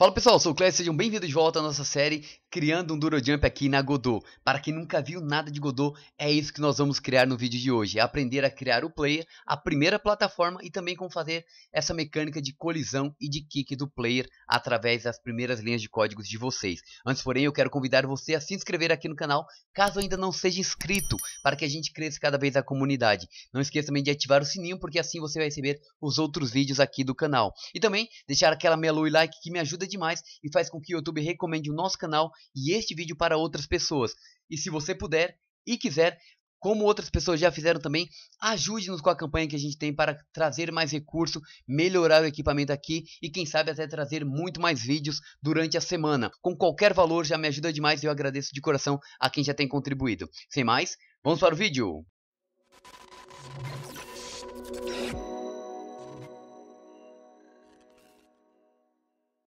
Fala pessoal, sou o Clé, sejam bem-vindos de volta à nossa série Criando um Durojump aqui na Godot. Para quem nunca viu nada de Godot, é isso que nós vamos criar no vídeo de hoje. É aprender a criar o player, a primeira plataforma e também como fazer essa mecânica de colisão e de kick do player através das primeiras linhas de códigos de vocês. Antes porém, eu quero convidar você a se inscrever aqui no canal, caso ainda não seja inscrito, para que a gente cresça cada vez a comunidade. Não esqueça também de ativar o sininho, porque assim você vai receber os outros vídeos aqui do canal. E também deixar aquela meia e like que me ajuda demais e faz com que o YouTube recomende o nosso canal e este vídeo para outras pessoas. E se você puder e quiser, como outras pessoas já fizeram também, ajude-nos com a campanha que a gente tem para trazer mais recurso, melhorar o equipamento aqui e quem sabe até trazer muito mais vídeos durante a semana. Com qualquer valor já me ajuda demais e eu agradeço de coração a quem já tem contribuído. Sem mais, vamos para o vídeo!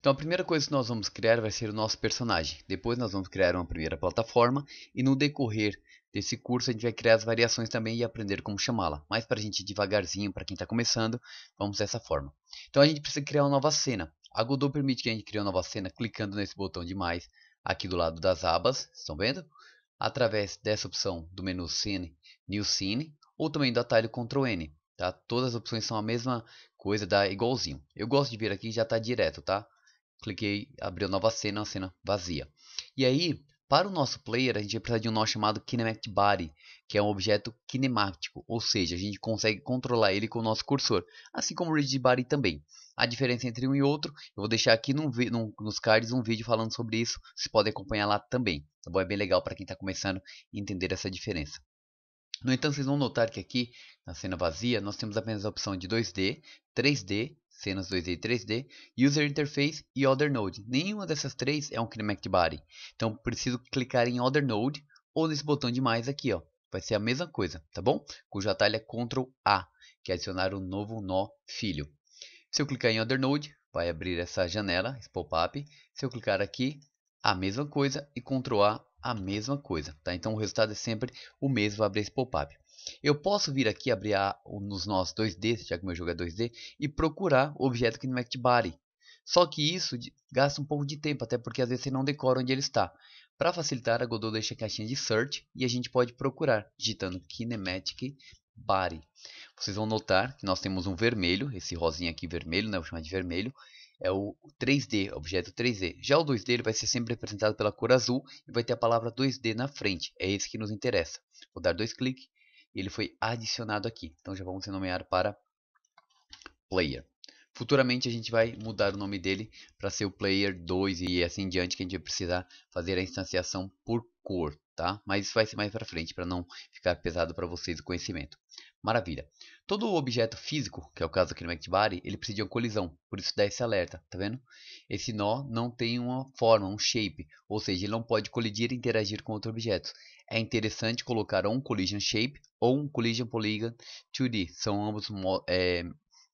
Então a primeira coisa que nós vamos criar vai ser o nosso personagem. Depois nós vamos criar uma primeira plataforma e no decorrer desse curso a gente vai criar as variações também e aprender como chamá-la. Mas para a gente ir devagarzinho, para quem está começando, vamos dessa forma. Então a gente precisa criar uma nova cena. A Godot permite que a gente crie uma nova cena clicando nesse botão de mais aqui do lado das abas, estão vendo? Através dessa opção do menu Scene, New Scene ou também do atalho Ctrl N. Tá? Todas as opções são a mesma coisa, dá igualzinho. Eu gosto de vir aqui já está direto, tá? cliquei, abriu nova cena, uma cena vazia. E aí, para o nosso player, a gente vai precisar de um nó chamado Kinematic Body, que é um objeto kinemático, ou seja, a gente consegue controlar ele com o nosso cursor, assim como o Rigid Body também. A diferença entre um e outro, eu vou deixar aqui num, num, nos cards um vídeo falando sobre isso, vocês podem acompanhar lá também, tá bom? É bem legal para quem está começando a entender essa diferença. No entanto, vocês vão notar que aqui, na cena vazia, nós temos apenas a opção de 2D, 3D, cenas 2D e 3D, User Interface e Other Node. Nenhuma dessas três é um Kinect Body. Então preciso clicar em Other Node ou nesse botão de mais aqui, ó. Vai ser a mesma coisa, tá bom? Cujo atalho é Ctrl A, que é adicionar um novo nó filho. Se eu clicar em Other Node, vai abrir essa janela, esse pop-up. Se eu clicar aqui, a mesma coisa e Ctrl A, a mesma coisa, tá? Então o resultado é sempre o mesmo, abrir esse pop-up. Eu posso vir aqui abrir a, nos nós 2D, já que meu jogo é 2D, e procurar o objeto Kinematic no Só que isso gasta um pouco de tempo, até porque às vezes você não decora onde ele está. Para facilitar, a Godot deixa a caixinha de search e a gente pode procurar digitando Kinematic Body. Vocês vão notar que nós temos um vermelho, esse rosinha aqui vermelho, né, vou chamar de vermelho, é o 3D, objeto 3D. Já o 2D ele vai ser sempre representado pela cor azul e vai ter a palavra 2D na frente, é esse que nos interessa. Vou dar dois cliques e ele foi adicionado aqui. Então já vamos renomear para player. Futuramente a gente vai mudar o nome dele para ser o player 2 e assim em diante que a gente vai precisar fazer a instanciação por cor, tá? Mas isso vai ser mais para frente para não ficar pesado para vocês o conhecimento. Maravilha. Todo objeto físico, que é o caso aqui no Actibody, ele precisa de uma colisão, por isso dá esse alerta, tá vendo? Esse nó não tem uma forma, um shape, ou seja, ele não pode colidir e interagir com outro objetos. É interessante colocar um collision shape ou um collision polygon 2D, são ambos é,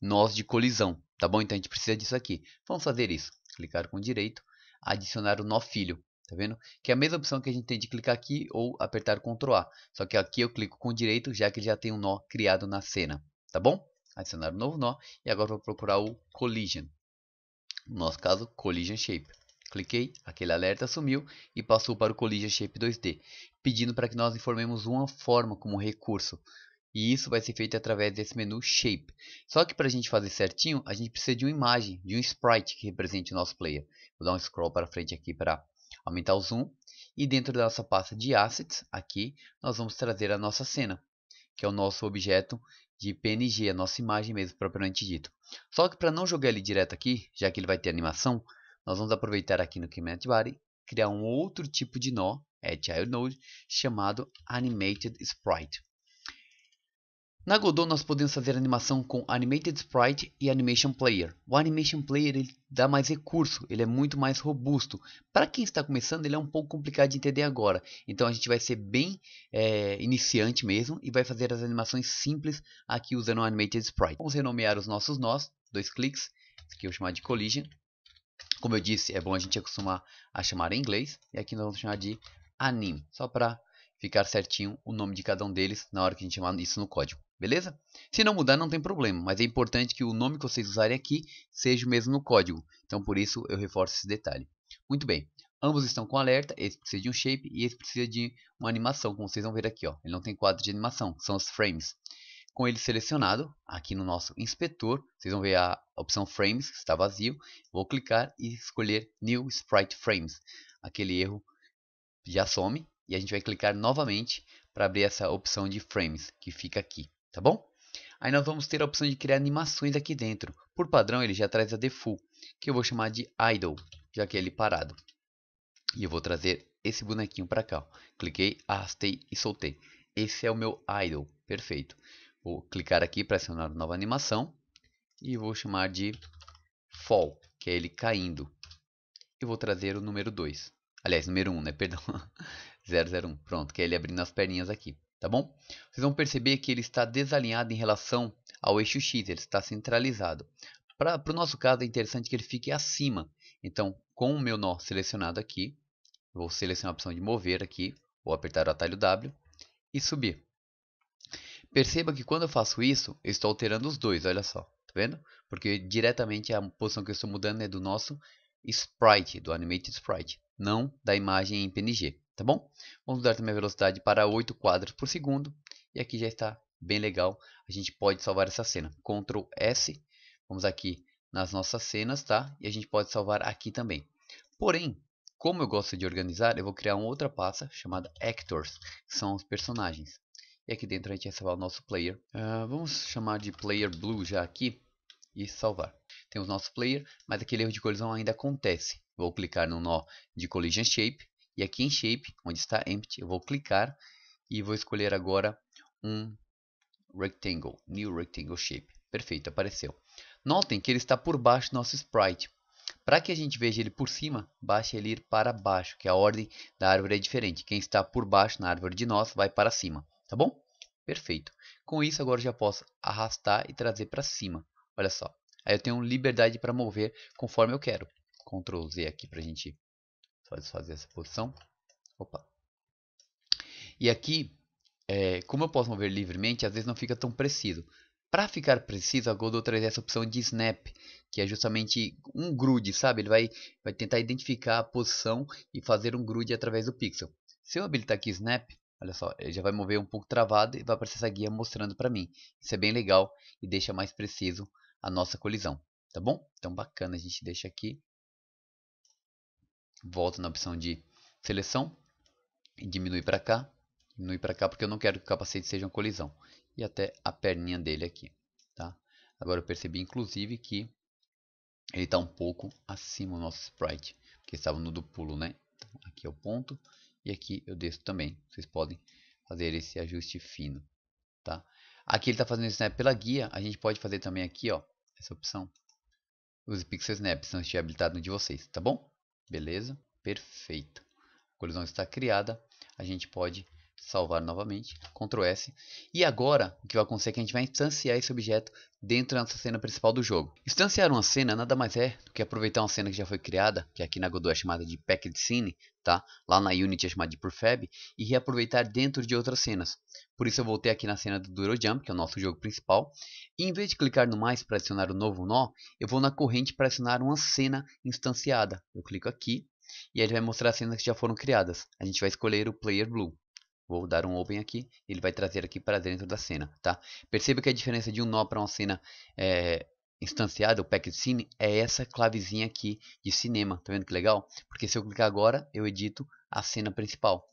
nós de colisão, tá bom? Então a gente precisa disso aqui. Vamos fazer isso. Clicar com direito, adicionar o nó filho, tá vendo? Que é a mesma opção que a gente tem de clicar aqui ou apertar Ctrl A. Só que aqui eu clico com direito, já que ele já tem um nó criado na cena, tá bom? Adicionar um novo nó e agora vou procurar o collision. No nosso caso, collision shape. Cliquei, aquele alerta sumiu e passou para o Collision Shape 2D, pedindo para que nós informemos uma forma como recurso. E isso vai ser feito através desse menu Shape. Só que para a gente fazer certinho, a gente precisa de uma imagem, de um sprite que represente o nosso player. Vou dar um scroll para frente aqui para aumentar o zoom. E dentro da nossa pasta de Assets, aqui, nós vamos trazer a nossa cena. Que é o nosso objeto de PNG, a nossa imagem mesmo, propriamente dito. Só que para não jogar ele direto aqui, já que ele vai ter animação, nós vamos aproveitar aqui no Command Body, criar um outro tipo de nó, é Child Node, chamado Animated Sprite. Na Godot nós podemos fazer animação com Animated Sprite e Animation Player. O Animation Player ele dá mais recurso, ele é muito mais robusto. Para quem está começando ele é um pouco complicado de entender agora. Então a gente vai ser bem é, iniciante mesmo e vai fazer as animações simples aqui usando o Animated Sprite. Vamos renomear os nossos nós, dois cliques, isso aqui eu vou chamar de Collision. Como eu disse, é bom a gente acostumar a chamar em inglês. E aqui nós vamos chamar de Anim, só para ficar certinho o nome de cada um deles na hora que a gente chamar isso no código. Beleza? Se não mudar, não tem problema, mas é importante que o nome que vocês usarem aqui seja o mesmo no código. Então, por isso, eu reforço esse detalhe. Muito bem. Ambos estão com alerta, esse precisa de um shape e esse precisa de uma animação, como vocês vão ver aqui. Ó. Ele não tem quadro de animação, são os frames. Com ele selecionado, aqui no nosso inspetor, vocês vão ver a opção Frames, que está vazio. Vou clicar e escolher New Sprite Frames. Aquele erro já some e a gente vai clicar novamente para abrir essa opção de Frames, que fica aqui tá bom? Aí nós vamos ter a opção de criar animações aqui dentro. Por padrão, ele já traz a default, que eu vou chamar de idle, já que é ele parado. E eu vou trazer esse bonequinho para cá. Ó. Cliquei, arrastei e soltei. Esse é o meu idle, perfeito. Vou clicar aqui para acionar nova animação. E vou chamar de fall, que é ele caindo. E vou trazer o número 2. Aliás, número 1, um, né? Perdão. 001. Pronto, que é ele abrindo as perninhas aqui tá bom? Vocês vão perceber que ele está desalinhado em relação ao eixo X, ele está centralizado. Para o nosso caso é interessante que ele fique acima. Então, com o meu nó selecionado aqui, vou selecionar a opção de mover aqui, vou apertar o atalho W e subir. Perceba que quando eu faço isso, eu estou alterando os dois, olha só, tá vendo? Porque diretamente a posição que eu estou mudando é do nosso sprite, do animated sprite, não da imagem em PNG tá bom? Vamos mudar também a velocidade para 8 quadros por segundo. E aqui já está bem legal. A gente pode salvar essa cena. Ctrl S. Vamos aqui nas nossas cenas, tá? E a gente pode salvar aqui também. Porém, como eu gosto de organizar, eu vou criar uma outra pasta chamada Actors, que são os personagens. E aqui dentro a gente vai salvar o nosso player. Uh, vamos chamar de player blue já aqui e salvar. Temos nosso player, mas aquele erro de colisão ainda acontece. Vou clicar no nó de collision shape e aqui em Shape, onde está Empty, eu vou clicar e vou escolher agora um Rectangle, New Rectangle Shape. Perfeito, apareceu. Notem que ele está por baixo do nosso Sprite. Para que a gente veja ele por cima, basta ele ir para baixo, que a ordem da árvore é diferente. Quem está por baixo na árvore de nós vai para cima, tá bom? Perfeito. Com isso, agora já posso arrastar e trazer para cima. Olha só. Aí eu tenho liberdade para mover conforme eu quero. Ctrl Z aqui para a gente só desfazer essa posição. Opa. E aqui, é, como eu posso mover livremente, às vezes não fica tão preciso. Para ficar preciso, a Godot traz essa opção de snap, que é justamente um grude, sabe? Ele vai, vai tentar identificar a posição e fazer um grude através do pixel. Se eu habilitar aqui snap, olha só, ele já vai mover um pouco travado e vai aparecer essa guia mostrando para mim. Isso é bem legal e deixa mais preciso a nossa colisão, tá bom? Então bacana, a gente deixa aqui volto na opção de seleção e diminui para cá, diminui para cá porque eu não quero que o capacete seja uma colisão e até a perninha dele aqui, tá? Agora eu percebi inclusive que ele está um pouco acima do nosso sprite, porque estava no do pulo, né? Então, aqui é o ponto e aqui eu desço também. Vocês podem fazer esse ajuste fino, tá? Aqui ele está fazendo snap pela guia, a gente pode fazer também aqui, ó, essa opção. Use Pixel Snap, se não estiver é habilitado no de vocês, tá bom? Beleza? Perfeito. A colisão está criada. A gente pode salvar novamente, Ctrl S. E agora, o que vai acontecer é que a gente vai instanciar esse objeto dentro da nossa cena principal do jogo. Instanciar uma cena nada mais é do que aproveitar uma cena que já foi criada, que aqui na Godot é chamada de Packed Scene, tá? Lá na Unity é chamada de Prefab, e reaproveitar dentro de outras cenas. Por isso eu voltei aqui na cena do Durojump, que é o nosso jogo principal, e em vez de clicar no mais para adicionar o um novo nó, eu vou na corrente para adicionar uma cena instanciada. Eu clico aqui, e ele vai mostrar as cenas que já foram criadas. A gente vai escolher o Player Blue. Vou dar um open aqui, ele vai trazer aqui para dentro da cena, tá? Perceba que a diferença de um nó para uma cena é, instanciada, o package scene, é essa clavezinha aqui de cinema, tá vendo que legal? Porque se eu clicar agora, eu edito a cena principal,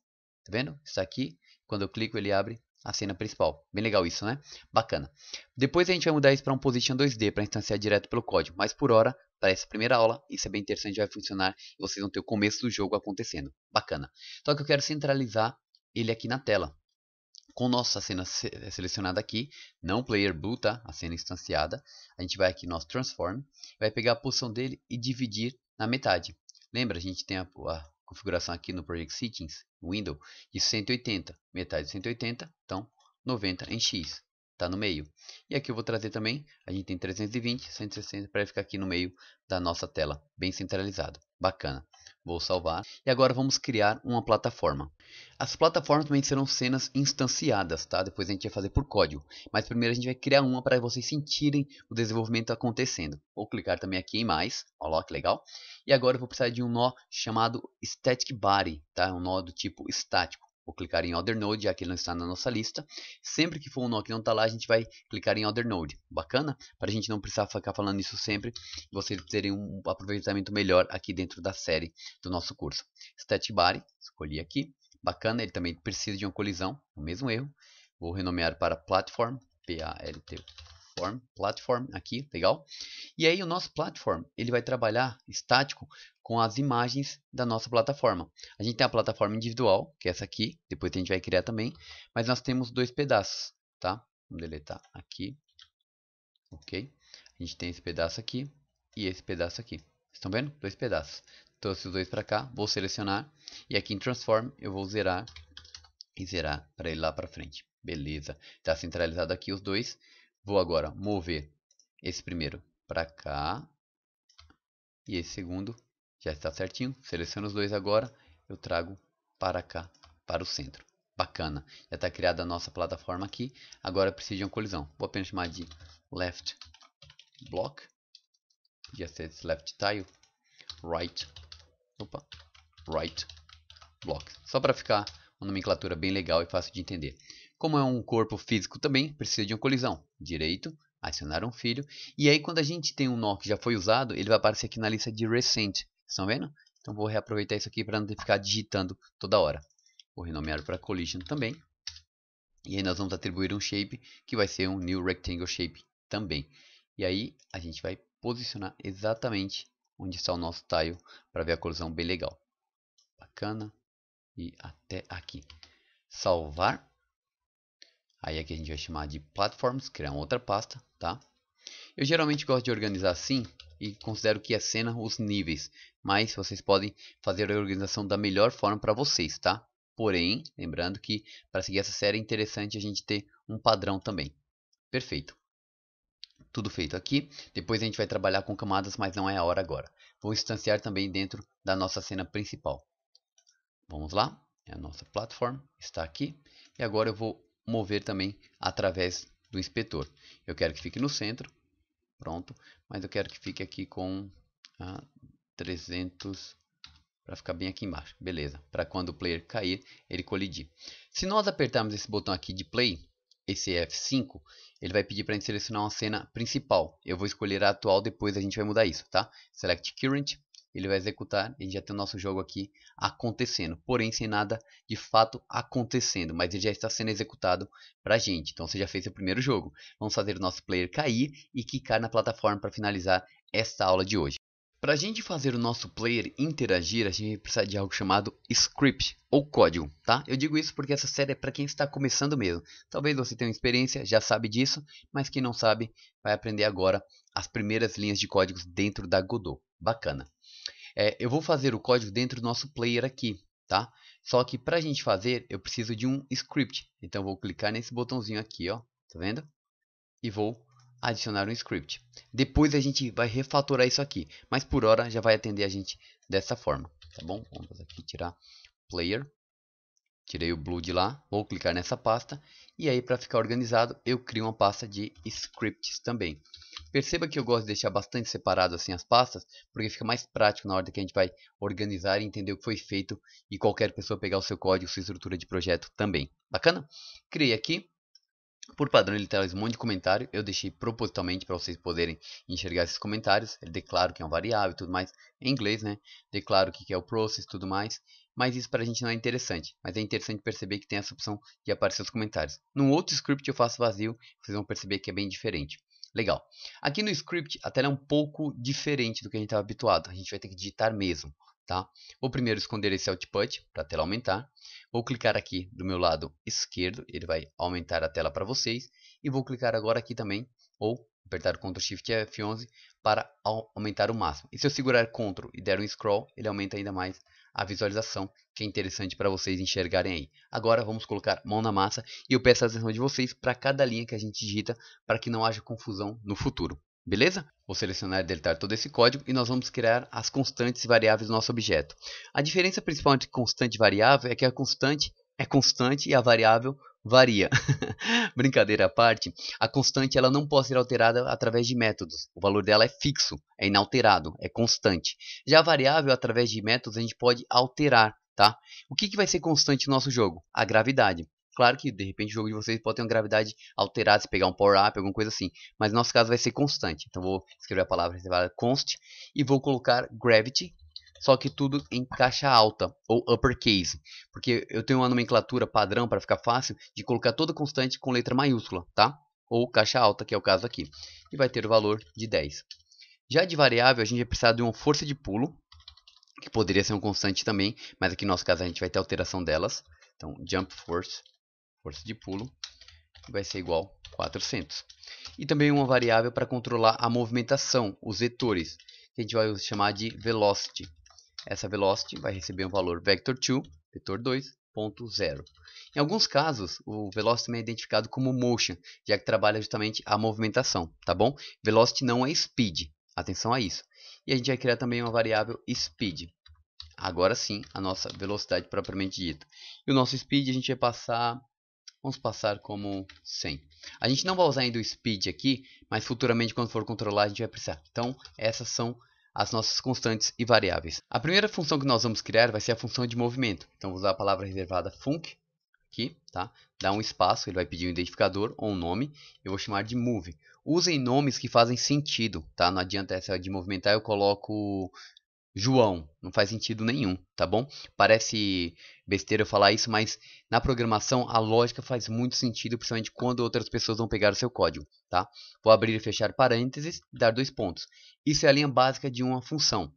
tá vendo? Está aqui, quando eu clico ele abre a cena principal. Bem legal isso, né? Bacana. Depois a gente vai mudar isso para um position 2D, para instanciar direto pelo código, mas por hora, para essa primeira aula, isso é bem interessante, vai funcionar e vocês vão ter o começo do jogo acontecendo. Bacana. Só que eu quero centralizar ele aqui na tela. Com nossa cena eh, selecionada aqui, não player blue, tá? A cena instanciada. A gente vai aqui no nosso transform, vai pegar a posição dele e dividir na metade. Lembra, a gente tem a, a configuração aqui no Project Settings, Window, de 180, metade de 180, então 90 em X, tá no meio. E aqui eu vou trazer também, a gente tem 320, 160, para ficar aqui no meio da nossa tela, bem centralizado, bacana. Vou salvar. E agora vamos criar uma plataforma. As plataformas também serão cenas instanciadas, tá? Depois a gente vai fazer por código. Mas primeiro a gente vai criar uma para vocês sentirem o desenvolvimento acontecendo. Vou clicar também aqui em mais. Olha lá que legal. E agora eu vou precisar de um nó chamado static body, tá? Um nó do tipo estático. Vou clicar em Other Node, já que ele não está na nossa lista. Sempre que for um nó que não está lá, a gente vai clicar em Other Node. Bacana? Para a gente não precisar ficar falando isso sempre, vocês terem um aproveitamento melhor aqui dentro da série do nosso curso. StatBody, escolhi aqui. Bacana, ele também precisa de uma colisão, o mesmo erro. Vou renomear para Platform, P-A-L-T, Form, platform aqui, legal? E aí o nosso platform, ele vai trabalhar estático com as imagens da nossa plataforma. A gente tem a plataforma individual, que é essa aqui, depois a gente vai criar também, mas nós temos dois pedaços, tá? Vamos deletar aqui, ok? A gente tem esse pedaço aqui e esse pedaço aqui. Estão vendo? Dois pedaços. Trouxe os dois para cá, vou selecionar e aqui em Transform eu vou zerar e zerar para ele lá para frente. Beleza, está centralizado aqui os dois. Vou agora mover esse primeiro para cá e esse segundo já está certinho. Seleciono os dois agora. Eu trago para cá, para o centro. Bacana. Já está criada a nossa plataforma aqui. Agora precisa de uma colisão. Vou apenas chamar de left block. Podia ser left tile. Right. Opa. Right block. Só para ficar uma nomenclatura bem legal e fácil de entender. Como é um corpo físico também, precisa de uma colisão. Direito, acionar um filho. E aí quando a gente tem um nó que já foi usado, ele vai aparecer aqui na lista de recent. Estão vendo? Então vou reaproveitar isso aqui para não ter que ficar digitando toda hora. Vou renomear para collision também. E aí nós vamos atribuir um shape que vai ser um new rectangle shape também. E aí a gente vai posicionar exatamente onde está o nosso tile para ver a colisão bem legal. Bacana. E até aqui. Salvar. Aí aqui a gente vai chamar de platforms, criar uma outra pasta, tá? Eu geralmente gosto de organizar assim, e considero que a cena os níveis, mas vocês podem fazer a organização da melhor forma para vocês, tá? Porém, lembrando que para seguir essa série é interessante a gente ter um padrão também. Perfeito. Tudo feito aqui. Depois a gente vai trabalhar com camadas, mas não é a hora agora. Vou instanciar também dentro da nossa cena principal. Vamos lá. É a nossa plataforma está aqui. E agora eu vou mover também através do inspetor. Eu quero que fique no centro pronto, mas eu quero que fique aqui com ah, 300 para ficar bem aqui embaixo, beleza, para quando o player cair, ele colidir. Se nós apertarmos esse botão aqui de play, esse F5, ele vai pedir para a gente selecionar uma cena principal. Eu vou escolher a atual, depois a gente vai mudar isso, tá? Select Current, ele vai executar e já tem o nosso jogo aqui acontecendo, porém sem nada de fato acontecendo, mas ele já está sendo executado para a gente. Então você já fez o primeiro jogo. Vamos fazer o nosso player cair e clicar na plataforma para finalizar esta aula de hoje. Para a gente fazer o nosso player interagir, a gente precisa de algo chamado script ou código, tá? Eu digo isso porque essa série é para quem está começando mesmo. Talvez você tenha experiência, já sabe disso, mas quem não sabe vai aprender agora as primeiras linhas de códigos dentro da Godot. Bacana. É, eu vou fazer o código dentro do nosso player aqui, tá? Só que para a gente fazer, eu preciso de um script. Então eu vou clicar nesse botãozinho aqui, ó, tá vendo? E vou adicionar um script. Depois a gente vai refatorar isso aqui, mas por hora já vai atender a gente dessa forma, tá bom? Vamos aqui tirar player. Tirei o blue de lá, vou clicar nessa pasta e aí para ficar organizado eu crio uma pasta de scripts também. Perceba que eu gosto de deixar bastante separado assim as pastas, porque fica mais prático na hora que a gente vai organizar e entender o que foi feito e qualquer pessoa pegar o seu código, sua estrutura de projeto também. Bacana? Criei aqui. Por padrão ele traz um monte de comentário, eu deixei propositalmente para vocês poderem enxergar esses comentários. Ele declara que é uma variável e tudo mais, em inglês, né? Declara o que é o process e tudo mais mas isso para a gente não é interessante. Mas é interessante perceber que tem essa opção de aparecer os comentários. Num outro script eu faço vazio, vocês vão perceber que é bem diferente. Legal. Aqui no script a tela é um pouco diferente do que a gente estava habituado. A gente vai ter que digitar mesmo. Tá? Vou primeiro esconder esse output para a tela aumentar. Vou clicar aqui do meu lado esquerdo, ele vai aumentar a tela para vocês. E vou clicar agora aqui também, ou apertar Ctrl Shift F11 para aumentar o máximo. E se eu segurar Ctrl e der um scroll, ele aumenta ainda mais a visualização, que é interessante para vocês enxergarem aí. Agora vamos colocar mão na massa e eu peço a atenção de vocês para cada linha que a gente digita para que não haja confusão no futuro. Beleza? Vou selecionar e deletar todo esse código e nós vamos criar as constantes variáveis do nosso objeto. A diferença principal entre constante e variável é que a constante é constante e a variável varia. Brincadeira à parte, a constante ela não pode ser alterada através de métodos. O valor dela é fixo, é inalterado, é constante. Já a variável, através de métodos, a gente pode alterar. Tá? O que, que vai ser constante no nosso jogo? A gravidade. Claro que de repente o jogo de vocês pode ter uma gravidade alterada, se pegar um power-up, alguma coisa assim. Mas no nosso caso vai ser constante. Então vou escrever a palavra const e vou colocar gravity só que tudo em caixa alta ou uppercase, porque eu tenho uma nomenclatura padrão para ficar fácil de colocar toda constante com letra maiúscula, tá? Ou caixa alta, que é o caso aqui. E vai ter o valor de 10. Já de variável, a gente vai precisar de uma força de pulo, que poderia ser um constante também, mas aqui no nosso caso a gente vai ter alteração delas. Então, jump force, força de pulo, vai ser igual 400. E também uma variável para controlar a movimentação, os vetores, que a gente vai chamar de velocity, essa velocity vai receber um valor vector2, vetor 2.0. Em alguns casos, o velocity também é identificado como motion, já que trabalha justamente a movimentação, tá bom? Velocity não é speed, atenção a isso. E a gente vai criar também uma variável speed. Agora sim, a nossa velocidade propriamente dita. E o nosso speed a gente vai passar Vamos passar como 100. A gente não vai usar ainda o speed aqui, mas futuramente quando for controlar a gente vai precisar. Então, essas são as nossas constantes e variáveis. A primeira função que nós vamos criar vai ser a função de movimento. Então, vou usar a palavra reservada func aqui, tá? Dá um espaço, ele vai pedir um identificador ou um nome. Eu vou chamar de move. Usem nomes que fazem sentido, tá? Não adianta essa de movimentar, eu coloco João, não faz sentido nenhum, tá bom? Parece besteira eu falar isso, mas na programação a lógica faz muito sentido, principalmente quando outras pessoas vão pegar o seu código, tá? Vou abrir e fechar parênteses, dar dois pontos. Isso é a linha básica de uma função.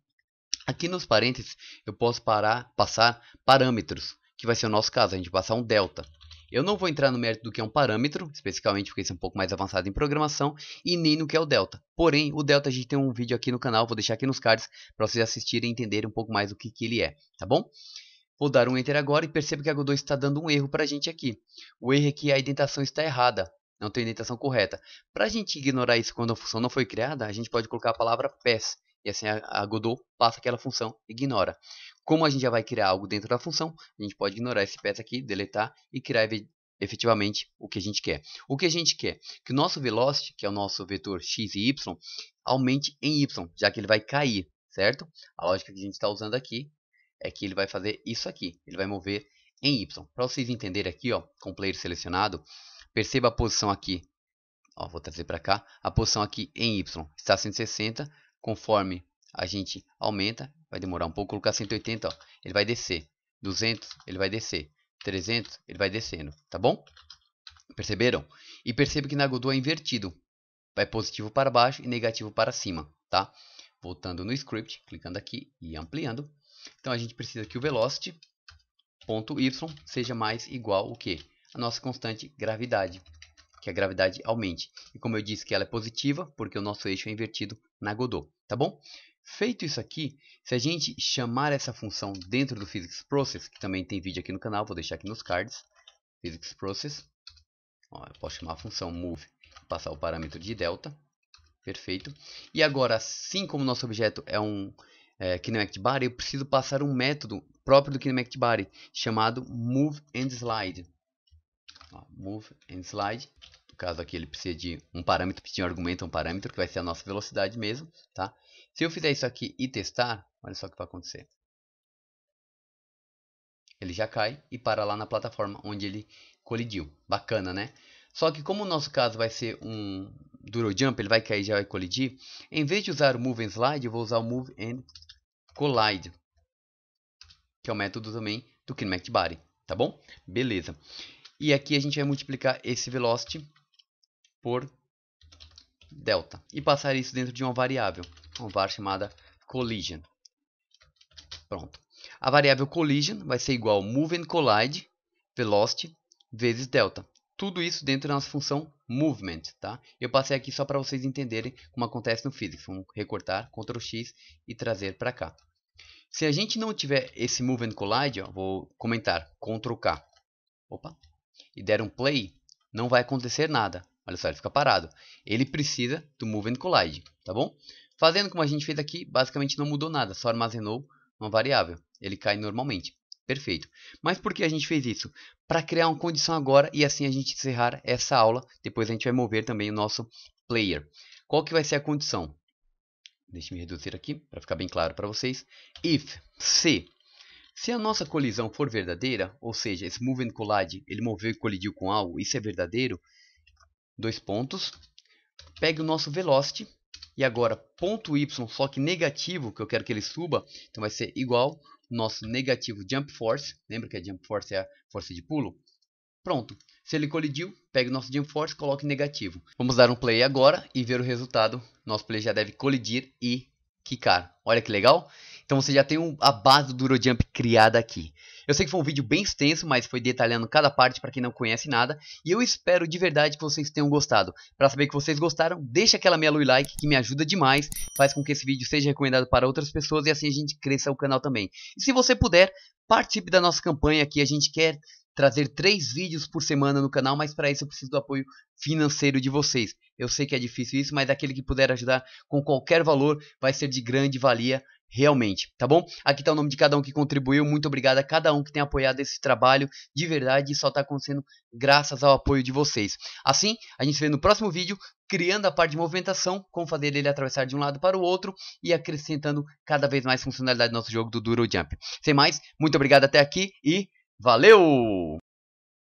Aqui nos parênteses eu posso parar, passar parâmetros, que vai ser o nosso caso, a gente passar um delta, eu não vou entrar no mérito do que é um parâmetro, especificamente porque isso é um pouco mais avançado em programação, e nem no que é o delta. Porém, o delta a gente tem um vídeo aqui no canal, vou deixar aqui nos cards para vocês assistirem e entenderem um pouco mais o que, que ele é, tá bom? Vou dar um enter agora e percebo que a Godot está dando um erro para a gente aqui. O erro é que a indentação está errada, não tem indentação correta. Para a gente ignorar isso quando a função não foi criada, a gente pode colocar a palavra pass, e assim a, Godot passa aquela função e ignora. Como a gente já vai criar algo dentro da função, a gente pode ignorar esse pet aqui, deletar e criar efetivamente o que a gente quer. O que a gente quer? Que o nosso velocity, que é o nosso vetor x e y, aumente em y, já que ele vai cair, certo? A lógica que a gente está usando aqui é que ele vai fazer isso aqui. Ele vai mover em y. Para vocês entenderem aqui, ó, com o player selecionado, perceba a posição aqui. Ó, vou trazer para cá. A posição aqui em y está a 160 Conforme a gente aumenta, vai demorar um pouco, colocar 180, ó, ele vai descer. 200, ele vai descer. 300, ele vai descendo, tá bom? Perceberam? E perceba que na Godot é invertido. Vai positivo para baixo e negativo para cima, tá? Voltando no script, clicando aqui e ampliando. Então a gente precisa que o velocity.y seja mais igual o que? A nossa constante gravidade que a gravidade aumente. E como eu disse que ela é positiva, porque o nosso eixo é invertido na Godot, tá bom? Feito isso aqui, se a gente chamar essa função dentro do Physics Process, que também tem vídeo aqui no canal, vou deixar aqui nos cards, Physics Process, ó, eu posso chamar a função move e passar o parâmetro de delta, perfeito. E agora, assim como nosso objeto é um é, Kinematic Body, eu preciso passar um método próprio do Kinematic Body, chamado move and slide. Ó, move and slide, caso aqui ele precisa de um parâmetro, que um argumento, um parâmetro, que vai ser a nossa velocidade mesmo, tá? Se eu fizer isso aqui e testar, olha só o que vai acontecer. Ele já cai e para lá na plataforma onde ele colidiu. Bacana, né? Só que como o nosso caso vai ser um duro jump, ele vai cair e já vai colidir, em vez de usar o Move and Slide, eu vou usar o Move and Collide, que é o método também do Kinect Body, tá bom? Beleza. E aqui a gente vai multiplicar esse velocity por delta e passar isso dentro de uma variável, uma var chamada collision. Pronto. A variável collision vai ser igual move and collide velocity vezes delta. Tudo isso dentro da nossa função movement, tá? Eu passei aqui só para vocês entenderem como acontece no physics. Vamos recortar, Ctrl X e trazer para cá. Se a gente não tiver esse move and collide, ó, vou comentar, Ctrl K. Opa. E der um play, não vai acontecer nada. Olha só, ele fica parado. Ele precisa do Move and Collide, tá bom? Fazendo como a gente fez aqui, basicamente não mudou nada, só armazenou uma variável. Ele cai normalmente. Perfeito. Mas por que a gente fez isso? Para criar uma condição agora e assim a gente encerrar essa aula. Depois a gente vai mover também o nosso player. Qual que vai ser a condição? Deixa me reduzir aqui para ficar bem claro para vocês. If, se, se a nossa colisão for verdadeira, ou seja, esse move and collide, ele moveu e colidiu com algo, isso é verdadeiro, dois pontos. Pegue o nosso velocity e agora ponto y, só que negativo, que eu quero que ele suba, então vai ser igual nosso negativo jump force. Lembra que a jump force é a força de pulo? Pronto. Se ele colidiu, pegue o nosso jump force e coloque negativo. Vamos dar um play agora e ver o resultado. Nosso play já deve colidir e quicar. Olha que legal. Então você já tem a base do Eurojump criada aqui. Eu sei que foi um vídeo bem extenso, mas foi detalhando cada parte para quem não conhece nada. E eu espero de verdade que vocês tenham gostado. Para saber que vocês gostaram, deixa aquela meia lua e like que me ajuda demais. Faz com que esse vídeo seja recomendado para outras pessoas e assim a gente cresça o canal também. E se você puder, participe da nossa campanha que a gente quer trazer três vídeos por semana no canal, mas para isso eu preciso do apoio financeiro de vocês. Eu sei que é difícil isso, mas aquele que puder ajudar com qualquer valor vai ser de grande valia realmente, tá bom? Aqui tá o nome de cada um que contribuiu, muito obrigado a cada um que tem apoiado esse trabalho, de verdade, isso só tá acontecendo graças ao apoio de vocês. Assim, a gente se vê no próximo vídeo, criando a parte de movimentação, como fazer ele atravessar de um lado para o outro e acrescentando cada vez mais funcionalidade no nosso jogo do Duro Jump. Sem mais, muito obrigado até aqui e valeu!